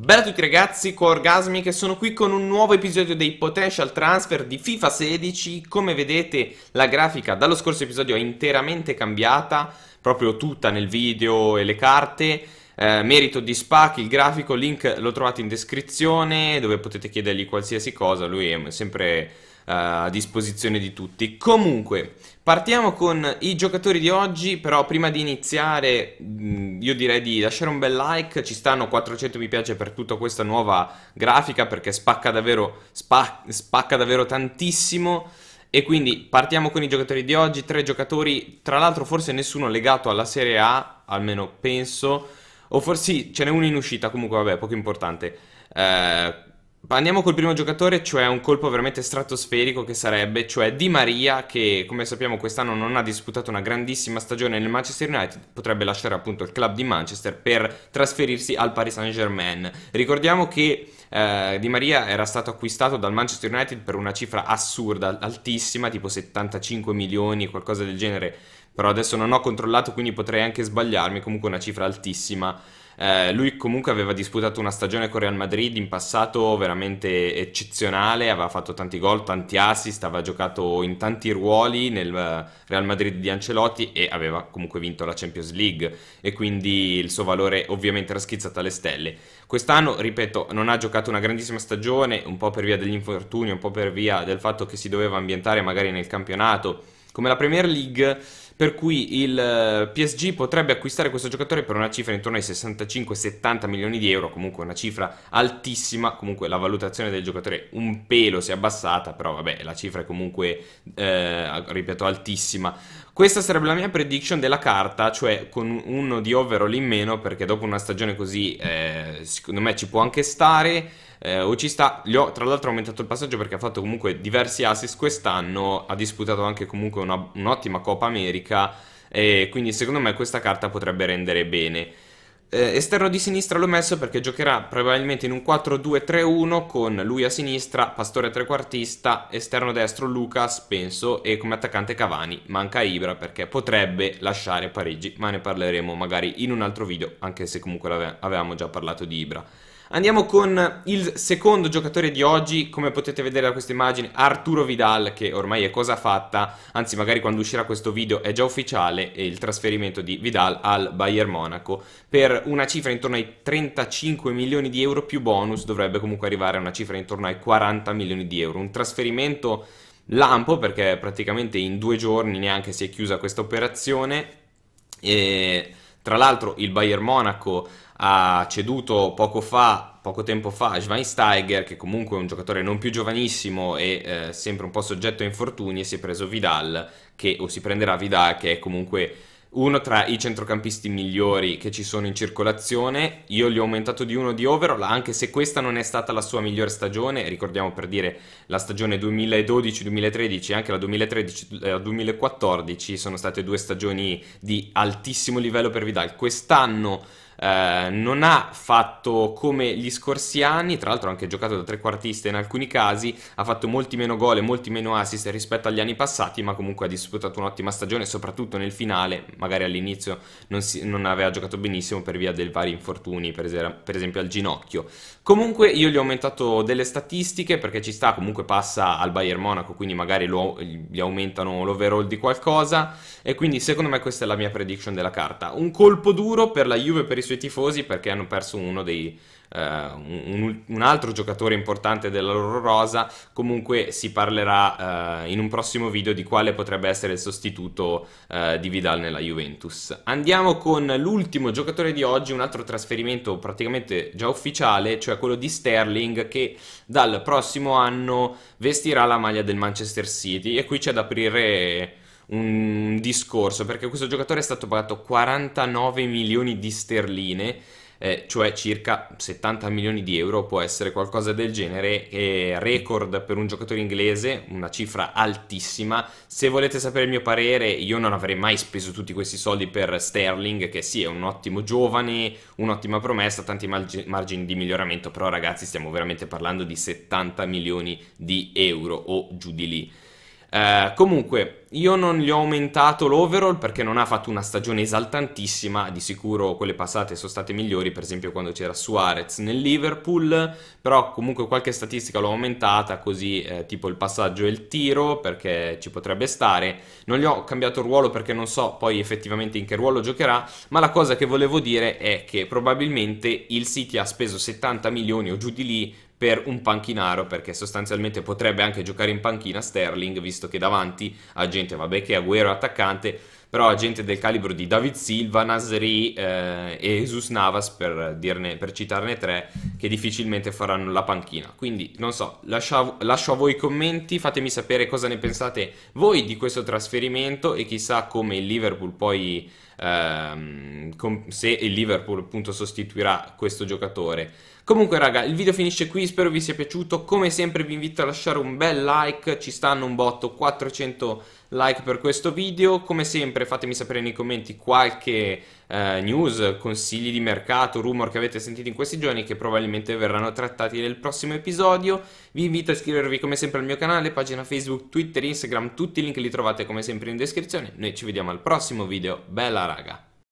Bella a tutti ragazzi, Coorgasmic e sono qui con un nuovo episodio dei Potential Transfer di FIFA 16 Come vedete la grafica dallo scorso episodio è interamente cambiata Proprio tutta nel video e le carte eh, Merito di Spac, il grafico, link lo trovate in descrizione Dove potete chiedergli qualsiasi cosa, lui è sempre eh, a disposizione di tutti. Comunque, partiamo con i giocatori di oggi, però prima di iniziare mm, io direi di lasciare un bel like, ci stanno 400 mi piace per tutta questa nuova grafica perché spacca davvero, spa, spacca davvero tantissimo. E quindi partiamo con i giocatori di oggi, tre giocatori, tra l'altro forse nessuno legato alla Serie A, almeno penso, o forse sì, ce n'è uno in uscita, comunque vabbè, poco importante. Eh, Andiamo col primo giocatore, cioè un colpo veramente stratosferico che sarebbe, cioè Di Maria che come sappiamo quest'anno non ha disputato una grandissima stagione nel Manchester United, potrebbe lasciare appunto il club di Manchester per trasferirsi al Paris Saint Germain. Ricordiamo che eh, Di Maria era stato acquistato dal Manchester United per una cifra assurda, altissima, tipo 75 milioni, qualcosa del genere, però adesso non ho controllato quindi potrei anche sbagliarmi, comunque una cifra altissima. Eh, lui comunque aveva disputato una stagione con Real Madrid in passato veramente eccezionale, aveva fatto tanti gol, tanti assist, aveva giocato in tanti ruoli nel eh, Real Madrid di Ancelotti e aveva comunque vinto la Champions League e quindi il suo valore ovviamente era schizzato alle stelle. Quest'anno, ripeto, non ha giocato una grandissima stagione, un po' per via degli infortuni, un po' per via del fatto che si doveva ambientare magari nel campionato come la Premier League, per cui il eh, PSG potrebbe acquistare questo giocatore per una cifra intorno ai 65-70 milioni di euro, comunque una cifra altissima, comunque la valutazione del giocatore un pelo si è abbassata, però vabbè la cifra è comunque, eh, ripeto, altissima. Questa sarebbe la mia prediction della carta, cioè con uno di overall in meno, perché dopo una stagione così, eh, secondo me ci può anche stare. Eh, o ci sta, gli ho tra l'altro ho aumentato il passaggio perché ha fatto comunque diversi assist quest'anno, ha disputato anche comunque una, un'ottima Coppa America. E quindi secondo me questa carta potrebbe rendere bene. Eh, esterno di sinistra l'ho messo perché giocherà probabilmente in un 4-2-3-1 con lui a sinistra, Pastore trequartista, esterno destro Lucas, penso, e come attaccante Cavani. Manca Ibra perché potrebbe lasciare Parigi, ma ne parleremo magari in un altro video, anche se comunque avevamo già parlato di Ibra. Andiamo con il secondo giocatore di oggi, come potete vedere da questa immagine, Arturo Vidal, che ormai è cosa fatta, anzi magari quando uscirà questo video è già ufficiale, è il trasferimento di Vidal al Bayern Monaco per una cifra intorno ai 35 milioni di euro più bonus, dovrebbe comunque arrivare a una cifra intorno ai 40 milioni di euro. Un trasferimento lampo perché praticamente in due giorni neanche si è chiusa questa operazione e... Tra l'altro il Bayern Monaco ha ceduto poco fa poco tempo fa Schweinsteiger, che comunque è un giocatore non più giovanissimo e eh, sempre un po' soggetto a infortuni, e si è preso Vidal, che, o si prenderà Vidal, che è comunque uno tra i centrocampisti migliori che ci sono in circolazione. Io gli ho aumentato di uno di overall, anche se questa non è stata la sua migliore stagione, ricordiamo per dire la stagione 2012-2013 e anche la 2013-2014 eh, sono state due stagioni di altissimo livello per Vidal. Quest'anno eh, non ha fatto come gli scorsi anni, tra l'altro ha anche giocato da trequartista in alcuni casi, ha fatto molti meno gol e molti meno assist rispetto agli anni passati, ma comunque ha disputato un'ottima stagione, soprattutto nel finale, magari all'inizio non, si, non aveva giocato benissimo per via dei vari infortuni, per, es- per esempio al ginocchio. Comunque io gli ho aumentato delle statistiche perché ci sta, comunque passa al Bayern Monaco, quindi magari lo, gli aumentano l'overall di qualcosa e quindi secondo me questa è la mia prediction della carta. Un colpo duro per la Juve per i suoi tifosi perché hanno perso uno dei, uh, un, un, altro giocatore importante della loro rosa. Comunque si parlerà uh, in un prossimo video di quale potrebbe essere il sostituto uh, di Vidal nella Juventus. Andiamo con l'ultimo giocatore di oggi, un altro trasferimento praticamente già ufficiale, cioè quello di Sterling che dal prossimo anno vestirà la maglia del Manchester City e qui c'è da aprire un discorso, perché questo giocatore è stato pagato 49 milioni di sterline, eh, cioè circa 70 milioni di euro, può essere qualcosa del genere, eh, record per un giocatore inglese, una cifra altissima. Se volete sapere il mio parere, io non avrei mai speso tutti questi soldi per Sterling, che sì, è un ottimo giovane, un'ottima promessa, tanti marg- margini di miglioramento, però ragazzi stiamo veramente parlando di 70 milioni di euro o giù di lì. Eh, comunque io non gli ho aumentato l'overall perché non ha fatto una stagione esaltantissima, di sicuro quelle passate sono state migliori, per esempio quando c'era Suarez nel Liverpool, però comunque qualche statistica l'ho aumentata così eh, tipo il passaggio e il tiro perché ci potrebbe stare, non gli ho cambiato ruolo perché non so poi effettivamente in che ruolo giocherà, ma la cosa che volevo dire è che probabilmente il City ha speso 70 milioni o giù di lì per un panchinaro perché sostanzialmente potrebbe anche giocare in panchina Sterling visto che davanti ha James gente, vabbè che Agüero è attaccante, però gente del calibro di David Silva, Nasri eh, e Jesus Navas, per, dirne, per, citarne tre, che difficilmente faranno la panchina. Quindi non so, lascia, lascio a voi i commenti, fatemi sapere cosa ne pensate voi di questo trasferimento e chissà come il Liverpool poi... Ehm, se il Liverpool appunto sostituirà questo giocatore Comunque raga, il video finisce qui, spero vi sia piaciuto, come sempre vi invito a lasciare un bel like, ci stanno un botto, 400 like per questo video, come sempre sempre fatemi sapere nei commenti qualche eh, news, consigli di mercato, rumor che avete sentito in questi giorni che probabilmente verranno trattati nel prossimo episodio. Vi invito a iscrivervi come sempre al mio canale, pagina Facebook, Twitter, Instagram, tutti i link li trovate come sempre in descrizione. Noi ci vediamo al prossimo video, bella raga!